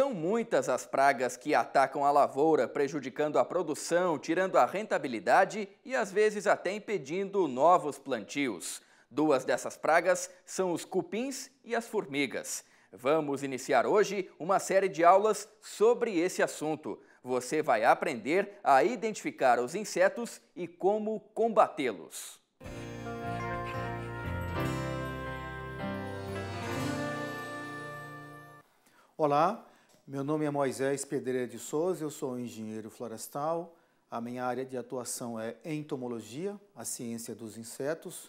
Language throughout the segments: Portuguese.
São muitas as pragas que atacam a lavoura, prejudicando a produção, tirando a rentabilidade e às vezes até impedindo novos plantios. Duas dessas pragas são os cupins e as formigas. Vamos iniciar hoje uma série de aulas sobre esse assunto. Você vai aprender a identificar os insetos e como combatê-los. Olá, meu nome é Moisés Pedreira de Souza, eu sou engenheiro florestal. A minha área de atuação é entomologia, a ciência dos insetos.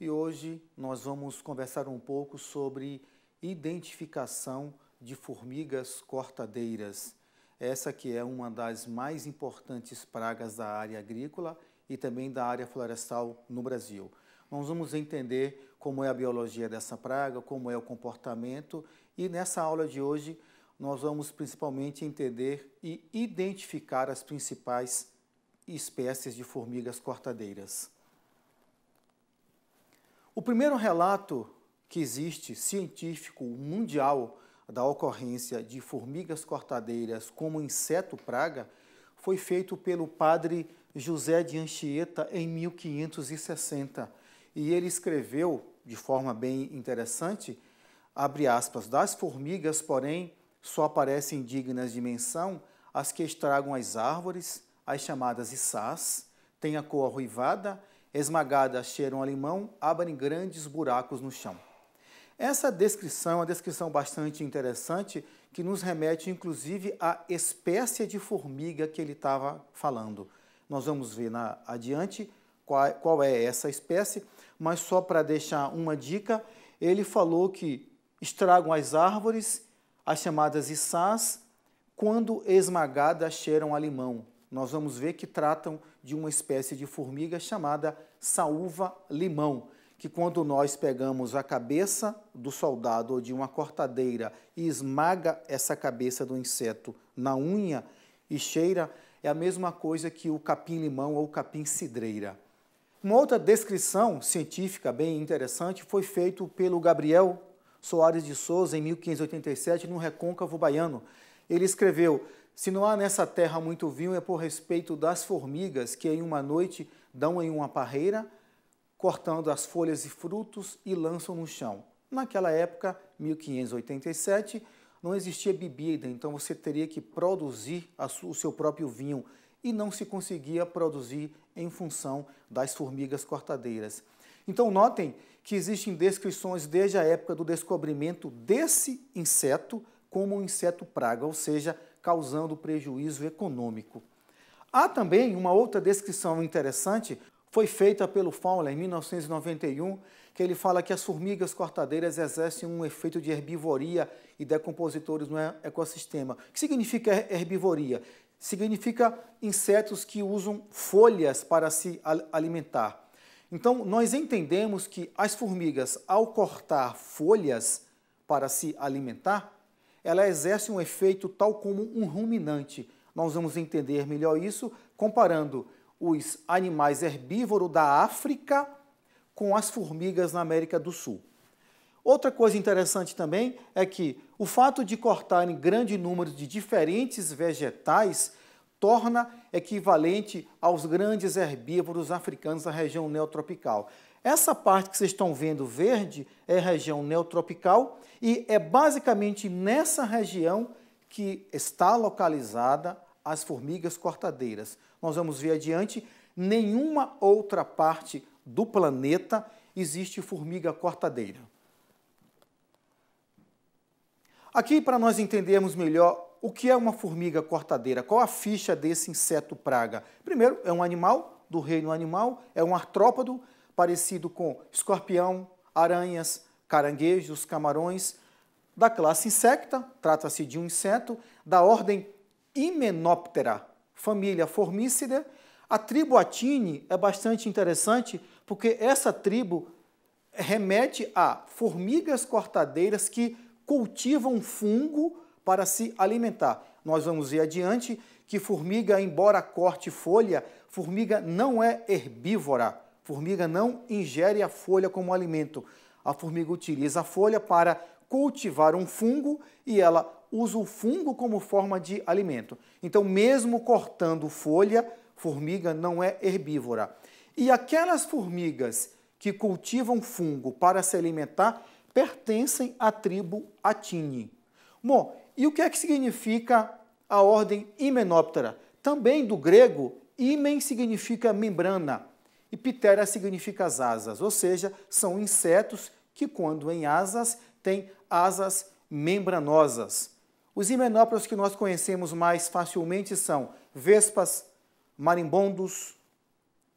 E hoje nós vamos conversar um pouco sobre identificação de formigas cortadeiras. Essa que é uma das mais importantes pragas da área agrícola e também da área florestal no Brasil. Nós vamos entender como é a biologia dessa praga, como é o comportamento e nessa aula de hoje nós vamos principalmente entender e identificar as principais espécies de formigas cortadeiras. O primeiro relato que existe científico mundial da ocorrência de formigas cortadeiras como inseto praga foi feito pelo padre José de Anchieta em 1560 e ele escreveu de forma bem interessante, abre aspas, das formigas, porém, só aparecem dignas de menção as que estragam as árvores, as chamadas içás, têm a cor arruivada, esmagadas cheiram a limão, abrem grandes buracos no chão. Essa descrição é uma descrição bastante interessante que nos remete inclusive à espécie de formiga que ele estava falando. Nós vamos ver na, adiante qual, qual é essa espécie, mas só para deixar uma dica, ele falou que estragam as árvores as chamadas içás, quando esmagadas, cheiram a limão. Nós vamos ver que tratam de uma espécie de formiga chamada saúva-limão, que quando nós pegamos a cabeça do soldado ou de uma cortadeira e esmaga essa cabeça do inseto na unha e cheira, é a mesma coisa que o capim-limão ou capim-cidreira. Uma outra descrição científica bem interessante foi feita pelo Gabriel Soares de Souza, em 1587, no recôncavo baiano. Ele escreveu: Se não há nessa terra muito vinho, é por respeito das formigas que em uma noite dão em uma parreira, cortando as folhas e frutos e lançam no chão. Naquela época, 1587, não existia bebida, então você teria que produzir o seu próprio vinho e não se conseguia produzir em função das formigas cortadeiras. Então, notem que existem descrições desde a época do descobrimento desse inseto como um inseto praga, ou seja, causando prejuízo econômico. Há também uma outra descrição interessante, foi feita pelo Fowler em 1991, que ele fala que as formigas cortadeiras exercem um efeito de herbivoria e decompositores no ecossistema. O que significa herbivoria? Significa insetos que usam folhas para se alimentar. Então, nós entendemos que as formigas, ao cortar folhas para se alimentar, ela exerce um efeito tal como um ruminante. Nós vamos entender melhor isso comparando os animais herbívoros da África com as formigas na América do Sul. Outra coisa interessante também é que o fato de cortarem grande número de diferentes vegetais torna equivalente aos grandes herbívoros africanos da região neotropical. Essa parte que vocês estão vendo verde é região neotropical e é basicamente nessa região que está localizada as formigas cortadeiras. Nós vamos ver adiante, nenhuma outra parte do planeta existe formiga cortadeira. Aqui, para nós entendermos melhor o que é uma formiga cortadeira? Qual a ficha desse inseto praga? Primeiro, é um animal do reino animal, é um artrópodo parecido com escorpião, aranhas, caranguejos, camarões. Da classe insecta, trata-se de um inseto, da ordem Hymenoptera, família Formicidae, A tribo Atini é bastante interessante porque essa tribo remete a formigas cortadeiras que cultivam fungo para se alimentar. Nós vamos ver adiante que formiga, embora corte folha, formiga não é herbívora. Formiga não ingere a folha como alimento. A formiga utiliza a folha para cultivar um fungo e ela usa o fungo como forma de alimento. Então, mesmo cortando folha, formiga não é herbívora. E aquelas formigas que cultivam fungo para se alimentar pertencem à tribo Atini. Bom, e o que é que significa a ordem himenóptera? Também do grego, himen significa membrana e ptera significa as asas, ou seja, são insetos que quando em asas têm asas membranosas. Os himenópteros que nós conhecemos mais facilmente são vespas, marimbondos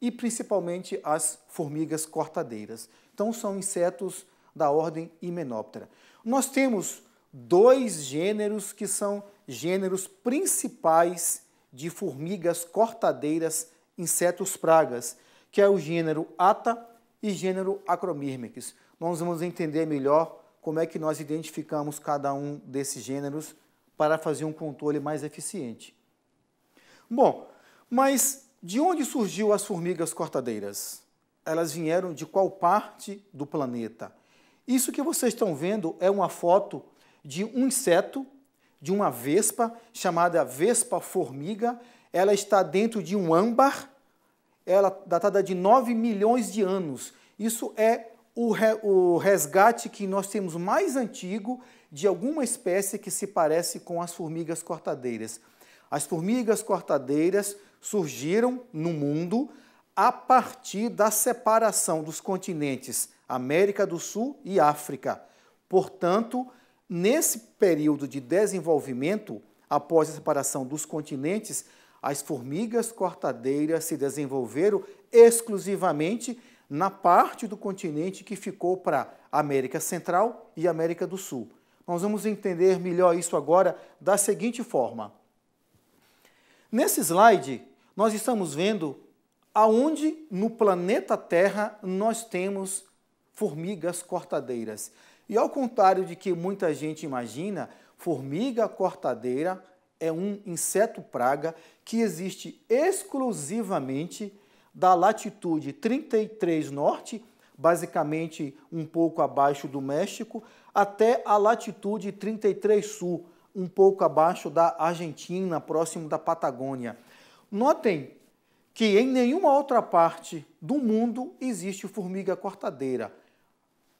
e principalmente as formigas cortadeiras. Então são insetos da ordem himenóptera. Nós temos dois gêneros que são gêneros principais de formigas cortadeiras, insetos pragas, que é o gênero Ata e gênero Acromyrmex. Nós vamos entender melhor como é que nós identificamos cada um desses gêneros para fazer um controle mais eficiente. Bom, mas de onde surgiu as formigas cortadeiras? Elas vieram de qual parte do planeta? Isso que vocês estão vendo é uma foto de um inseto, de uma vespa, chamada vespa formiga. Ela está dentro de um âmbar, ela datada de 9 milhões de anos. Isso é o, re, o resgate que nós temos mais antigo de alguma espécie que se parece com as formigas cortadeiras. As formigas cortadeiras surgiram no mundo a partir da separação dos continentes América do Sul e África. Portanto, Nesse período de desenvolvimento, após a separação dos continentes, as formigas cortadeiras se desenvolveram exclusivamente na parte do continente que ficou para América Central e América do Sul. Nós vamos entender melhor isso agora da seguinte forma. Nesse slide, nós estamos vendo aonde no planeta Terra nós temos formigas cortadeiras. E ao contrário de que muita gente imagina, formiga cortadeira é um inseto praga que existe exclusivamente da latitude 33 norte, basicamente um pouco abaixo do México, até a latitude 33 sul, um pouco abaixo da Argentina, próximo da Patagônia. Notem que em nenhuma outra parte do mundo existe formiga cortadeira.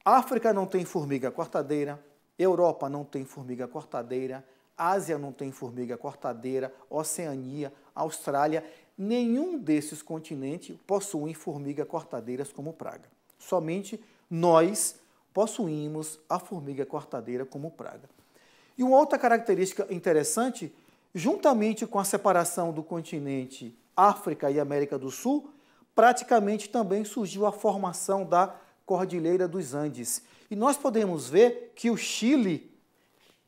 África não tem formiga cortadeira, Europa não tem formiga cortadeira, Ásia não tem formiga cortadeira, Oceania, Austrália, nenhum desses continentes possui formiga cortadeiras como praga. Somente nós possuímos a formiga cortadeira como praga. E uma outra característica interessante, juntamente com a separação do continente África e América do Sul, praticamente também surgiu a formação da Cordilheira dos Andes. E nós podemos ver que o Chile,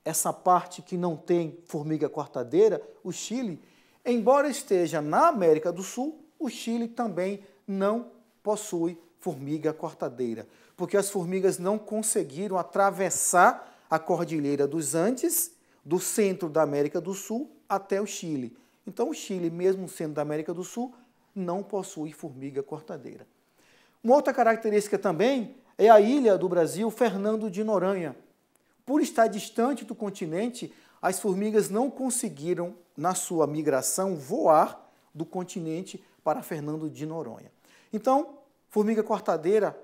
essa parte que não tem formiga cortadeira, o Chile, embora esteja na América do Sul, o Chile também não possui formiga cortadeira, porque as formigas não conseguiram atravessar a Cordilheira dos Andes, do centro da América do Sul até o Chile. Então, o Chile, mesmo sendo da América do Sul, não possui formiga cortadeira. Uma outra característica também é a ilha do Brasil Fernando de Noronha. Por estar distante do continente, as formigas não conseguiram, na sua migração, voar do continente para Fernando de Noronha. Então, formiga cortadeira,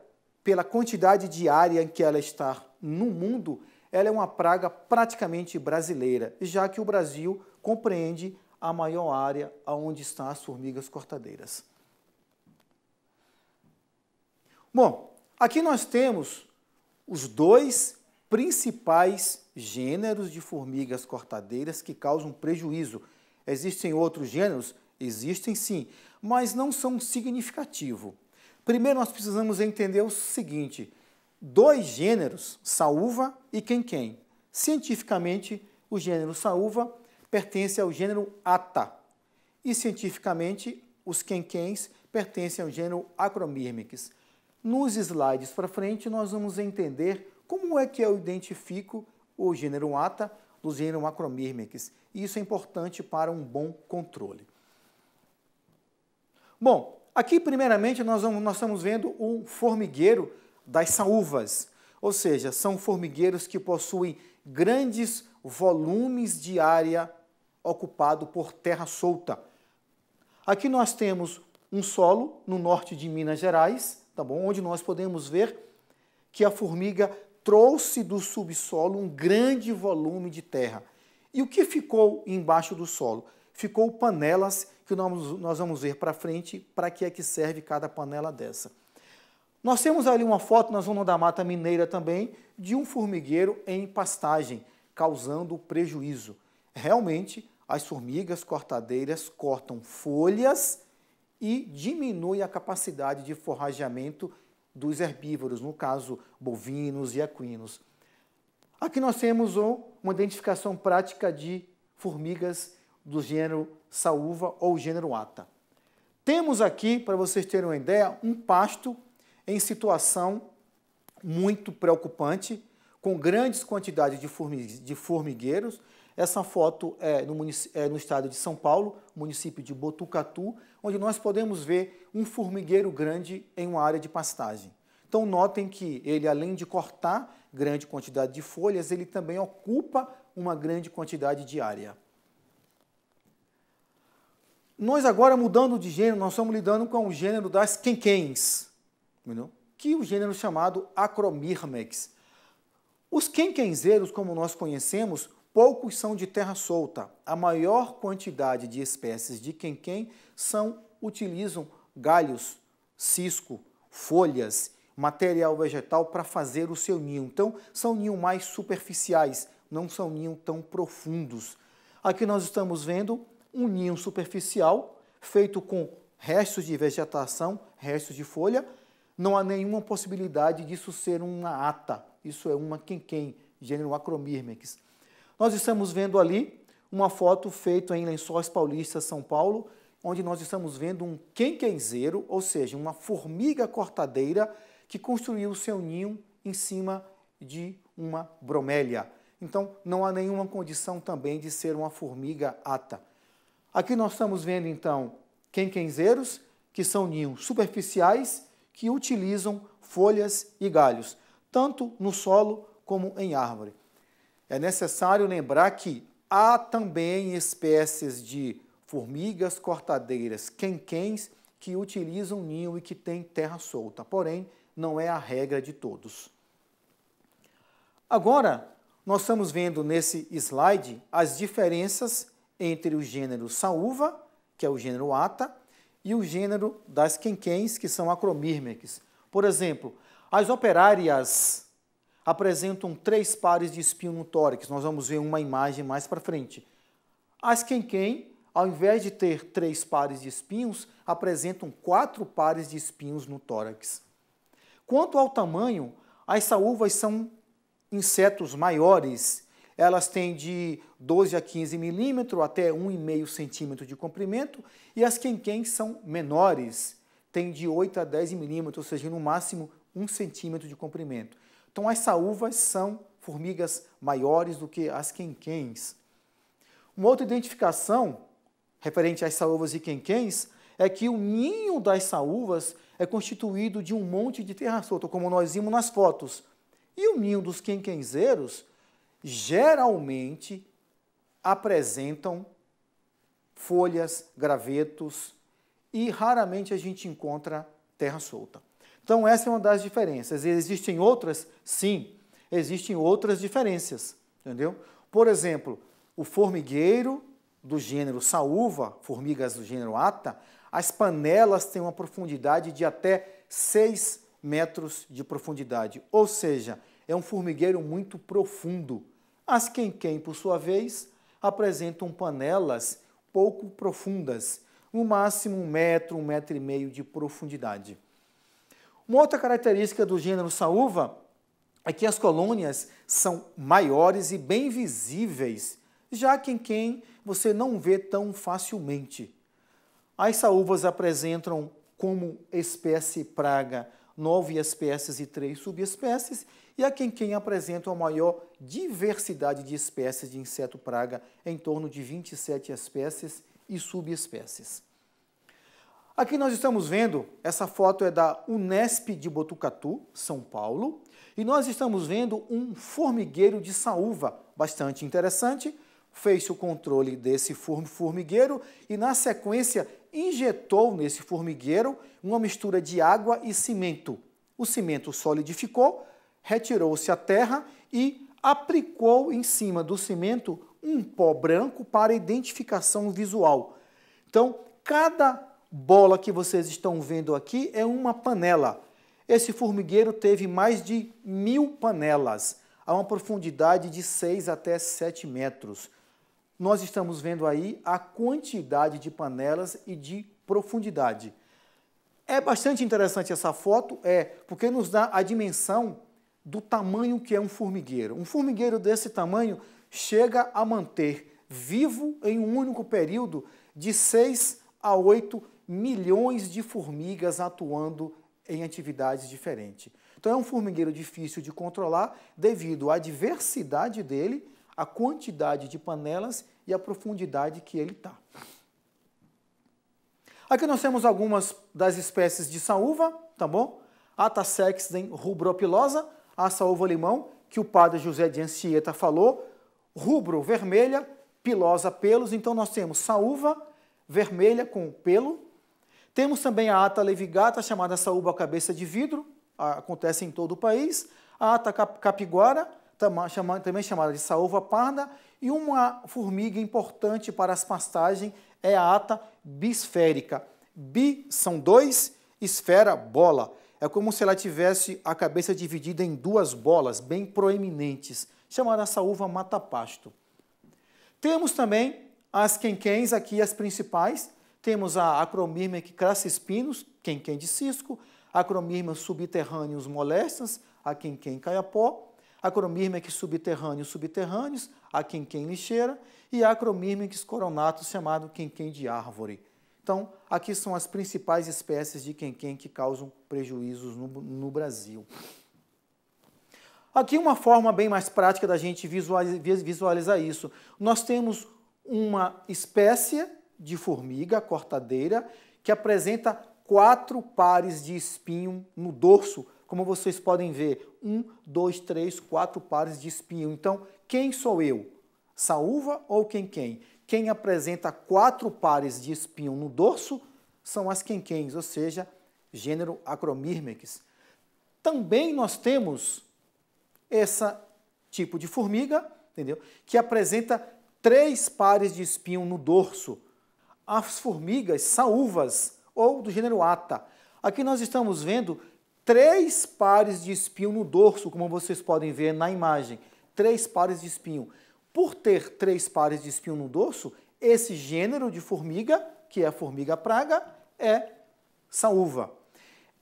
pela quantidade de área em que ela está no mundo, ela é uma praga praticamente brasileira, já que o Brasil compreende a maior área onde estão as formigas cortadeiras. Bom, aqui nós temos os dois principais gêneros de formigas cortadeiras que causam prejuízo. Existem outros gêneros? Existem sim, mas não são significativos. Primeiro nós precisamos entender o seguinte: dois gêneros, saúva e quem-quem. Cientificamente, o gênero saúva pertence ao gênero ata e cientificamente os quenquens pertencem ao gênero acromyrmix. Nos slides para frente, nós vamos entender como é que eu identifico o gênero ATA do gênero Macromyrmex. E isso é importante para um bom controle. Bom, aqui primeiramente nós, vamos, nós estamos vendo um formigueiro das saúvas, ou seja, são formigueiros que possuem grandes volumes de área ocupado por terra solta. Aqui nós temos um solo no norte de Minas Gerais, tá bom? Onde nós podemos ver que a formiga trouxe do subsolo um grande volume de terra. E o que ficou embaixo do solo? Ficou panelas que nós vamos ver para frente para que é que serve cada panela dessa. Nós temos ali uma foto na zona da Mata Mineira também de um formigueiro em pastagem, causando prejuízo. Realmente, as formigas cortadeiras cortam folhas e diminui a capacidade de forrageamento dos herbívoros, no caso, bovinos e equinos. Aqui nós temos uma identificação prática de formigas do gênero saúva ou gênero ata. Temos aqui, para vocês terem uma ideia, um pasto em situação muito preocupante, com grandes quantidades de formigueiros, essa foto é no, é no, estado de São Paulo, município de Botucatu, onde nós podemos ver um formigueiro grande em uma área de pastagem. Então notem que ele, além de cortar grande quantidade de folhas, ele também ocupa uma grande quantidade de área. Nós agora, mudando de gênero, nós estamos lidando com o gênero das quenquens, que é o gênero chamado Acromyrmex. Os quenquenzeiros, como nós conhecemos, Poucos são de terra solta. A maior quantidade de espécies de quenquem são utilizam galhos, cisco, folhas, material vegetal para fazer o seu ninho. Então, são ninhos mais superficiais, não são ninhos tão profundos. Aqui nós estamos vendo um ninho superficial feito com restos de vegetação, restos de folha. Não há nenhuma possibilidade disso ser uma ata. Isso é uma quenquem, gênero Acromyrmex. Nós estamos vendo ali uma foto feita em Lençóis Paulistas, São Paulo, onde nós estamos vendo um quenquenzeiro, ou seja, uma formiga cortadeira que construiu seu ninho em cima de uma bromélia. Então, não há nenhuma condição também de ser uma formiga ata. Aqui nós estamos vendo, então, quenquenzeiros, que são ninhos superficiais, que utilizam folhas e galhos, tanto no solo como em árvore. É necessário lembrar que há também espécies de formigas cortadeiras quenquens que utilizam ninho e que têm terra solta, porém não é a regra de todos. Agora, nós estamos vendo nesse slide as diferenças entre o gênero saúva, que é o gênero ata, e o gênero das quenquens, que são acromírmeques. Por exemplo, as operárias apresentam três pares de espinho no tórax. Nós vamos ver uma imagem mais para frente. As quem ao invés de ter três pares de espinhos, apresentam quatro pares de espinhos no tórax. Quanto ao tamanho, as saúvas são insetos maiores. Elas têm de 12 a 15 milímetros até 1,5 centímetro de comprimento e as quem são menores, têm de 8 a 10 milímetros, ou seja, no máximo 1 centímetro de comprimento. Então, as saúvas são formigas maiores do que as quenquens. Uma outra identificação referente às saúvas e quenquens é que o ninho das saúvas é constituído de um monte de terra solta, como nós vimos nas fotos. E o ninho dos quenquenzeiros geralmente apresentam folhas, gravetos e raramente a gente encontra terra solta. Então, essa é uma das diferenças. existem outras? Sim, existem outras diferenças, entendeu? Por exemplo, o formigueiro do gênero saúva, formigas do gênero ata, as panelas têm uma profundidade de até 6 metros de profundidade, ou seja, é um formigueiro muito profundo. As quem quem, por sua vez, apresentam panelas pouco profundas, no máximo um metro, um metro e meio de profundidade. Uma outra característica do gênero saúva é que as colônias são maiores e bem visíveis, já que em quem você não vê tão facilmente. As saúvas apresentam como espécie praga nove espécies e três subespécies, e a quem apresenta a maior diversidade de espécies de inseto praga, em torno de 27 espécies e subespécies. Aqui nós estamos vendo, essa foto é da Unesp de Botucatu, São Paulo, e nós estamos vendo um formigueiro de saúva, bastante interessante. Fez o controle desse formigueiro e, na sequência, injetou nesse formigueiro uma mistura de água e cimento. O cimento solidificou, retirou-se a terra e aplicou em cima do cimento um pó branco para identificação visual. Então, cada bola que vocês estão vendo aqui é uma panela. Esse formigueiro teve mais de mil panelas, a uma profundidade de 6 até 7 metros. Nós estamos vendo aí a quantidade de panelas e de profundidade. É bastante interessante essa foto, é porque nos dá a dimensão do tamanho que é um formigueiro. Um formigueiro desse tamanho chega a manter vivo em um único período de 6 a 8 milhões de formigas atuando em atividades diferentes. Então é um formigueiro difícil de controlar devido à diversidade dele, à quantidade de panelas e à profundidade que ele está. Aqui nós temos algumas das espécies de saúva, tá bom? Atassexden rubropilosa, a saúva-limão, que o padre José de Anchieta falou, rubro vermelha, pilosa pelos, então nós temos saúva vermelha com pelo, temos também a ata levigata, chamada saúba cabeça de vidro, acontece em todo o país. A ata capiguara, também chamada de saúva parda, e uma formiga importante para as pastagens é a ata bisférica. Bi são dois, esfera, bola. É como se ela tivesse a cabeça dividida em duas bolas bem proeminentes, chamada saúva mata-pasto. Temos também as quenquens aqui, as principais, temos a acromirma que caça espinos, quenquém de cisco, acromirma subterrâneos molestas, a quem caiapó, acromirma que subterrâneos subterrâneos, a quem lixeira, e acromirma que coronatos, chamado quem de árvore. Então, aqui são as principais espécies de quem que causam prejuízos no, no, Brasil. Aqui uma forma bem mais prática da gente visualizar isso. Nós temos uma espécie de formiga cortadeira que apresenta quatro pares de espinho no dorso, como vocês podem ver, um, dois, três, quatro pares de espinho. Então, quem sou eu? Saúva ou quem quem? Quem apresenta quatro pares de espinho no dorso são as quenquens, ou seja, gênero Acromyrmex. Também nós temos esse tipo de formiga, entendeu? Que apresenta três pares de espinho no dorso as formigas saúvas ou do gênero ata. Aqui nós estamos vendo três pares de espinho no dorso, como vocês podem ver na imagem. Três pares de espinho. Por ter três pares de espinho no dorso, esse gênero de formiga, que é a formiga praga, é saúva.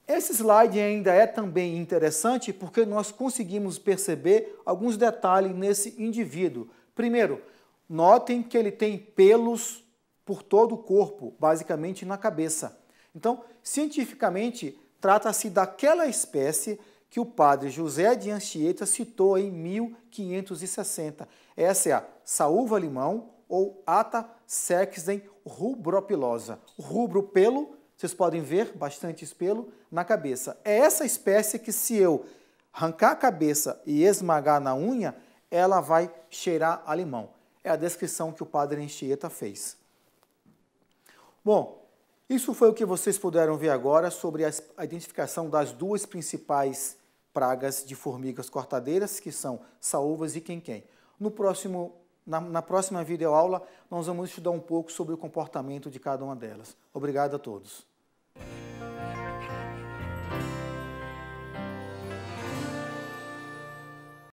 Esse slide ainda é também interessante porque nós conseguimos perceber alguns detalhes nesse indivíduo. Primeiro, notem que ele tem pelos por todo o corpo, basicamente na cabeça. Então, cientificamente, trata-se daquela espécie que o padre José de Anchieta citou em 1560. Essa é a saúva limão ou ata sexdem rubropilosa. rubro pelo, vocês podem ver bastante pelo na cabeça. É essa espécie que se eu arrancar a cabeça e esmagar na unha, ela vai cheirar a limão. É a descrição que o padre Anchieta fez. Bom, isso foi o que vocês puderam ver agora sobre a identificação das duas principais pragas de formigas cortadeiras, que são saúvas e quenquém. No próximo, na, na próxima videoaula, nós vamos estudar um pouco sobre o comportamento de cada uma delas. Obrigado a todos.